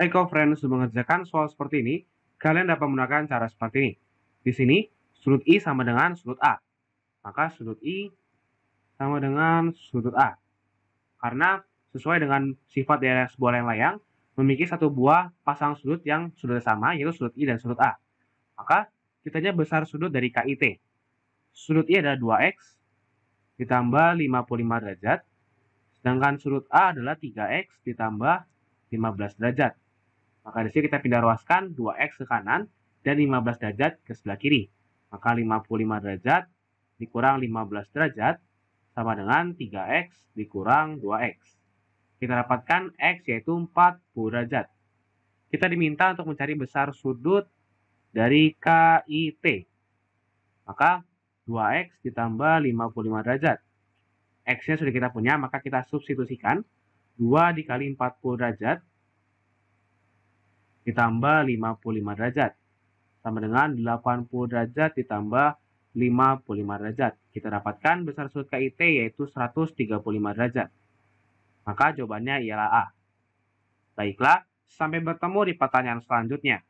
EcoFriend untuk mengerjakan soal seperti ini, kalian dapat menggunakan cara seperti ini. Di sini, sudut I sama dengan sudut A. Maka sudut I sama dengan sudut A. Karena sesuai dengan sifat dari sebuah layang-layang, memiliki satu buah pasang sudut yang sudutnya sama, yaitu sudut I dan sudut A. Maka, kitanya besar sudut dari KIT. Sudut I adalah 2X ditambah 55 derajat, sedangkan sudut A adalah 3X ditambah 15 derajat. Maka di sini kita pindah ruaskan 2x ke kanan dan 15 derajat ke sebelah kiri. Maka 55 derajat dikurang 15 derajat sama dengan 3x dikurang 2x. Kita dapatkan x yaitu 40 derajat. Kita diminta untuk mencari besar sudut dari KIT. Maka 2x ditambah 55 derajat. X-nya sudah kita punya, maka kita substitusikan 2 dikali 40 derajat ditambah 55 derajat. Sama dengan 80 derajat ditambah 55 derajat. Kita dapatkan besar sudut KIT yaitu 135 derajat. Maka jawabannya ialah A. Baiklah, sampai bertemu di pertanyaan selanjutnya.